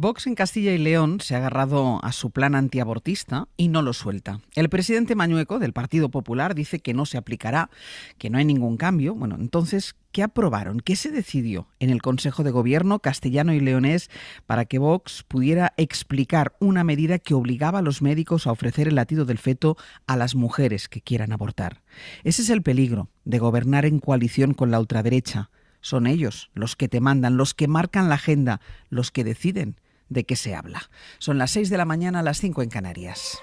Vox en Castilla y León se ha agarrado a su plan antiabortista y no lo suelta. El presidente Mañueco del Partido Popular dice que no se aplicará, que no hay ningún cambio. Bueno, entonces, ¿qué aprobaron? ¿Qué se decidió en el Consejo de Gobierno castellano y leonés para que Vox pudiera explicar una medida que obligaba a los médicos a ofrecer el latido del feto a las mujeres que quieran abortar? Ese es el peligro de gobernar en coalición con la ultraderecha. Son ellos los que te mandan, los que marcan la agenda, los que deciden de qué se habla. Son las 6 de la mañana, las 5 en Canarias.